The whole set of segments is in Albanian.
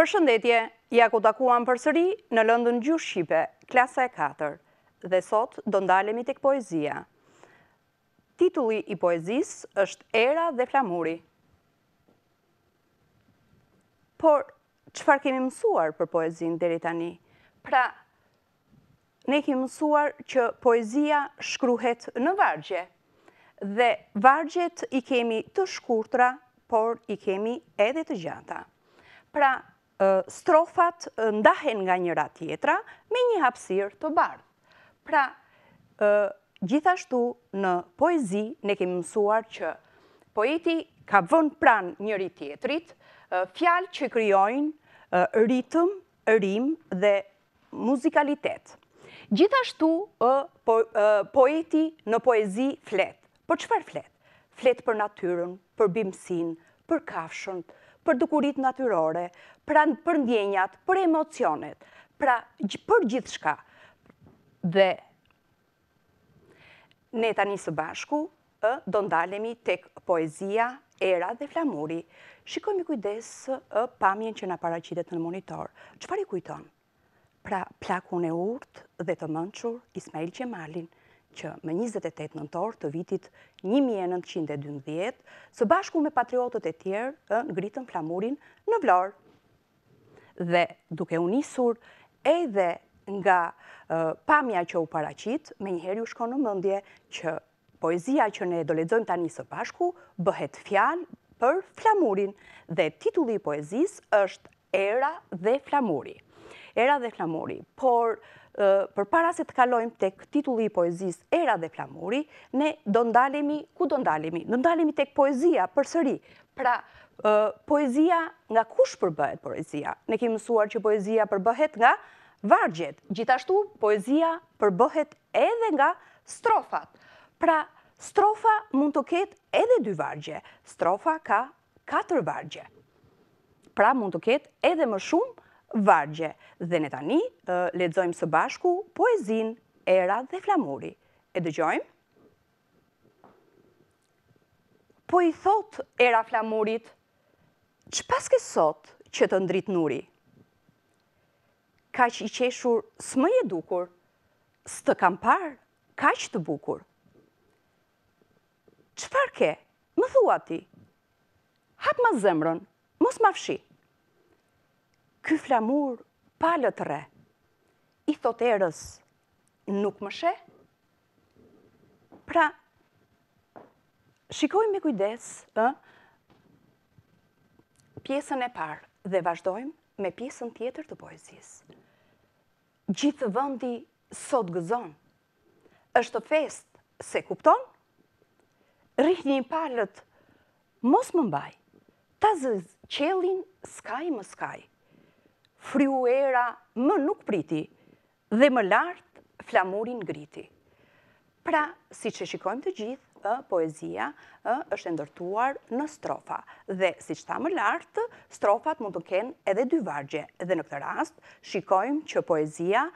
Për shëndetje, ja ku takuan për sëri në lëndën gjusë Shqipe, klasa e 4, dhe sot do ndalemi të këpoezia. Titulli i poezis është Era dhe Flamuri. Por, qëfar kemi mësuar për poezin dhe rritani? Pra, ne kemi mësuar që poezia shkruhet në vargje, dhe vargjet i kemi të shkurtra, por i kemi edhe të gjata. Pra, strofat ndahen nga njëra tjetra me një hapsir të bardhë. Pra, gjithashtu në poezi ne kemi mësuar që poeti ka vën pran njëri tjetrit, fjalë që kryojnë rritëm, rrim dhe muzikalitet. Gjithashtu po, poeti në poezi fletë. Po qëfar fletë? Fletë për natyrën, për bimësin, për kafshënë, për dukurit natyrore, pra për ndjenjat, për emocionet, pra për gjithë shka. Dhe ne tani së bashku, do ndalemi tek poezia, era dhe flamuri. Shikojmë kujdes pamjen që nga paracitet në monitor. Qëfar i kujton? Pra plakun e urt dhe të mënqur Ismail Qemalin, që më 28 nëntor të vitit 1912, së bashku me patriotët e tjerë në gritën flamurin në vlorë. Dhe duke unisur edhe nga pamja që u paracit, me njëheri u shko në mëndje që poezia që ne do ledzojmë tani së bashku bëhet fjalë për flamurin dhe titulli poezis është Era dhe Flamuri. Era dhe Flamuri, por për para se të kalojmë të titulli i poezis Era dhe Flamuri, ne do ndalemi, ku do ndalemi? Do ndalemi të poezia për sëri. Pra, poezia nga kush përbëhet poezia? Ne kemë mësuar që poezia përbëhet nga vargjet. Gjithashtu, poezia përbëhet edhe nga strofat. Pra, strofa mund të ketë edhe dy vargje. Strofa ka katër vargje. Pra, mund të ketë edhe më shumë vargje. Dhe në tani, ledzojmë së bashku poezin, era dhe flamuri. E dëgjojmë? Po i thot, era flamurit, që paske sot që të ndrit nuri? Ka që i qeshur s'më i edukur, së të kam parë, ka që të bukur. Qëfar ke, më thua ti, Hatë ma zemrën, mos ma fshi. Qëfar ke, më thua ti, ky flamur palët rre, i thot erës nuk më she, pra, shikojmë me kujdes pjesën e parë dhe vazhdojmë me pjesën tjetër të poezis. Gjithë vëndi sot gëzon, është të fest se kupton, rrih një palët mos më mbaj, ta zëzë qelin skaj më skaj, friu era më nuk priti dhe më lartë flamurin ngriti. Pra, si që shikojmë të gjithë, poezia është ndërtuar në strofa. Dhe, si qëta më lartë, strofat mund të kenë edhe dy vargje. Dhe në këtë rast, shikojmë që poezia,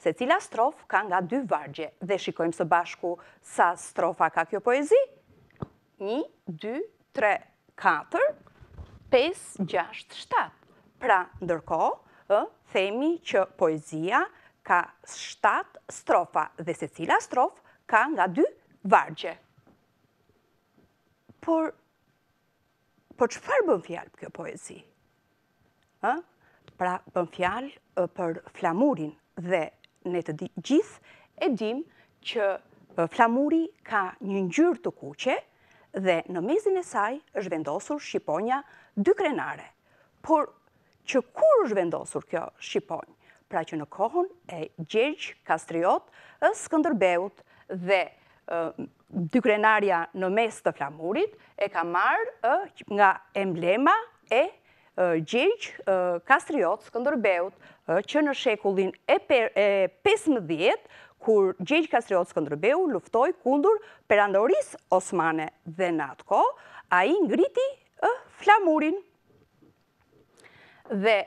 se cila strof ka nga dy vargje. Dhe shikojmë së bashku sa strofa ka kjo poezi. 1, 2, 3, 4, 5, 6, 7. Pra, ndërko, themi që poezia ka shtatë strofa dhe se cila strof ka nga dy vargje. Por, po që farë fjalë për kjo poezi? Pra, bën fjalë për flamurin dhe në të gjithë e dim që flamuri ka një njërë të kuqe dhe në mezin e saj është vendosur Shqiponia dy krenare. Por, që kur është vendosur kjo Shqiponjë, pra që në kohën e Gjergj Kastriot Skëndërbeut dhe dy në mes të flamurit e ka marrë nga emblema e Gjergj Kastriot Skëndërbeut që në shekullin e 15 kur Gjergj Kastriot Skëndërbeut luftoj kundur për andoris Osmane dhe në atë a i ngriti flamurin dhe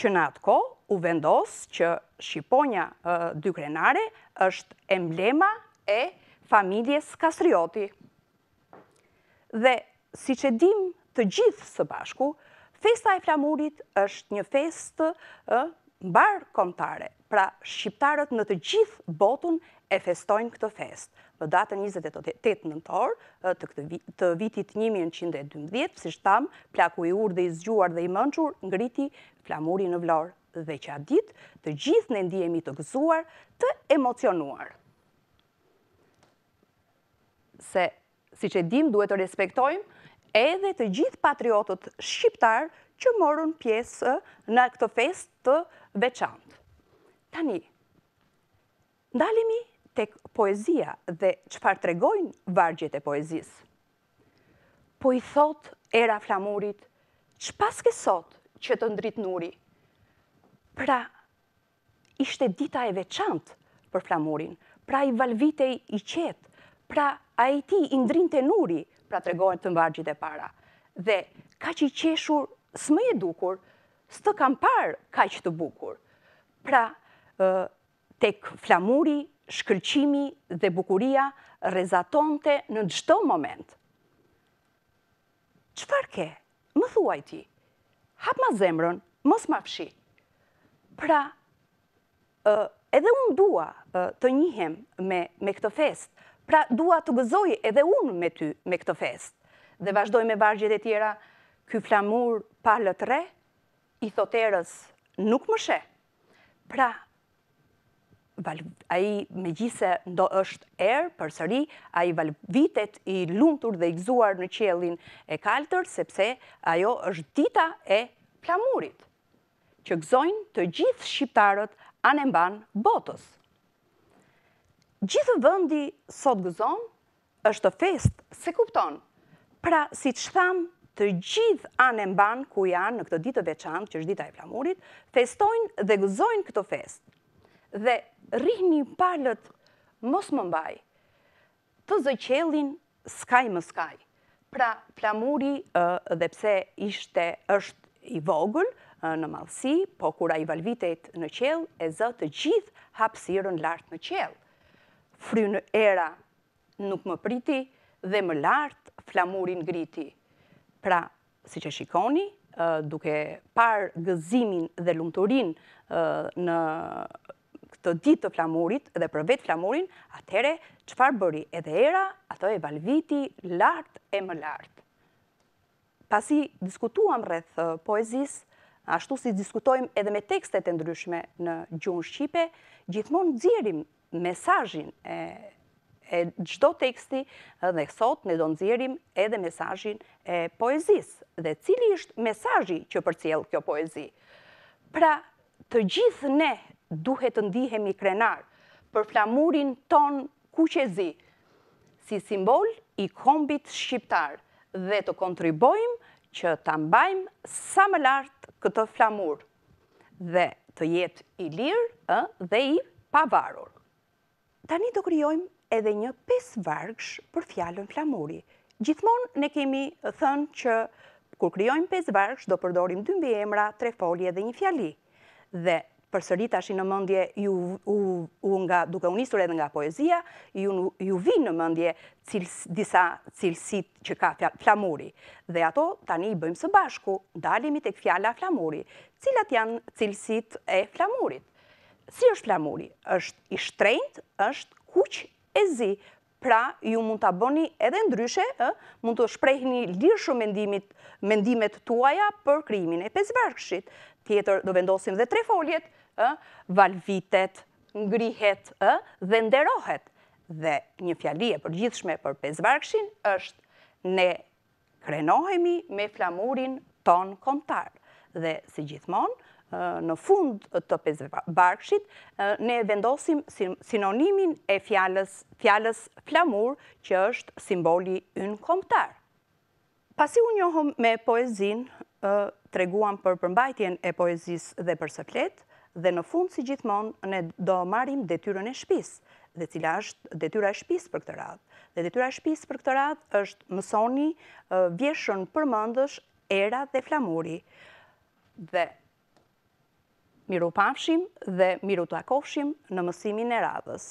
që në atë ko u vendos që Shqiponja dy krenare është emblema e familjes Kastrioti. Dhe si që dim të gjithë së bashku, festa e flamurit është një fest mbarë komtare, Pra, shqiptarët në të gjithë botën e festojnë këtë fest. Në datë 28 nëntor të vitit 1112, si shtam, plaku i ur dhe i zgjuar dhe i mënqur, ngriti flamuri në vlorë dhe që atë ditë të gjithë në ndihemi të gëzuar, të emocionuar. Se, si që dim, duhet të respektojmë edhe të gjithë patriotët shqiptarë që morën pjesë në këtë fest të veçantë. Tani, ndalimi të poezia dhe qëfar të regojnë vargjet e poezis. Po i thot era flamurit, që pas sot që të ndrit nuri? Pra, ishte dita e veçant për flamurin, pra i valvitej i qetë, pra a i ti i ndrin të nuri, pra të regojnë të mbargjit e para. Dhe ka që i qeshur së më e dukur, së të kam parë ka që të bukur. Pra, tek flamuri, shkëlqimi dhe bukuria rezatonte në gjdo moment. Qëfar ke? Më thuaj ti. Hap ma zemrën, mos ma fshi. Pra, edhe unë dua të njihem me këtë fest, pra dua të gëzoj edhe unë me ty me këtë fest. Dhe vazhdoj me vargjet e tjera, ky flamur palët re, i thoterës nuk më she. Pra, a i me gjise ndo është erë për sëri, a i vitet i luntur dhe i gzuar në qelin e kaltër, sepse ajo është dita e plamurit, që gzojnë të gjithë shqiptarët anemban botës. Gjithë vëndi sot gëzon është fest se kupton, pra si që thamë të gjithë anemban ku janë në këtë ditë të veçanë, që është dita e plamurit, festojnë dhe gëzojnë këto fest dhe rrih një palët mos më mbaj, të zëqelin skaj më skaj. Pra, plamuri dhe pse ishte është i vogël në madhësi, po kura i valvitet në qelë, e zëtë gjithë hapsirën lartë në qelë. Fry në era nuk më priti dhe më lartë flamurin griti. Pra, si që shikoni, duke par gëzimin dhe lumëturin në të dit të flamurit dhe për vetë flamurin, atere, qëfar bëri edhe era, ato e valviti lartë e më lartë. Pasi diskutuam rreth uh, poezis, ashtu si diskutojmë edhe me tekstet e ndryshme në Gjunë Shqipe, gjithmonë nëzirim mesajin e e gjdo teksti uh, dhe sot në do nëzirim edhe mesajin e poezis. Dhe cili ishtë mesajji që për kjo poezi? Pra, të gjithë ne duhet të ndihemi krenar për flamurin ton kuqezi si simbol i kombit shqiptar dhe të kontribojmë që të mbajmë sa më lartë këtë flamur dhe të jetë i lirë dhe i pavarur. Tani të kryojmë edhe një pes vargsh për fjallën flamuri. Gjithmonë ne kemi thënë që kur kryojmë pes vargsh do përdorim 12 emra, 3 folje dhe një fjalli. Dhe përsërit ashtë në mëndje duke unistur edhe nga poezia, ju vinë në mëndje disa cilësit që ka flamuri. Dhe ato tani i bëjmë së bashku, dalimi të këfjalla flamuri. Cilat janë cilësit e flamurit? Si është flamuri? është i shtrejnët, është kuq e zi. Pra, ju mund të aboni edhe ndryshe, mund të shprejhni lirë shumë mendimet tuaja për kryimin e pesbarkshit. Tjetër, do vendosim dhe tre foljetë, valvitet, ngrihet dhe nderohet. Dhe një fjalie për gjithshme për pezvarkshin është ne krenohemi me flamurin ton komtar. Dhe si gjithmonë, në fund të pezvarkshit, ne vendosim sinonimin e fjallës flamur që është simboli në komtar. Pasi unë njohëm me poezin, treguam për përmbajtjen e poezis dhe për sëflet, dhe në fund si gjithmon në do marim detyren e shpis, dhe cila është detyra e shpis për këtë radhë. Dhe detyra e shpis për këtë radhë është mësoni vjeshën për mëndësh, era dhe flamuri. Dhe miru pafshim dhe miru të akofshim në mësimin e radhës.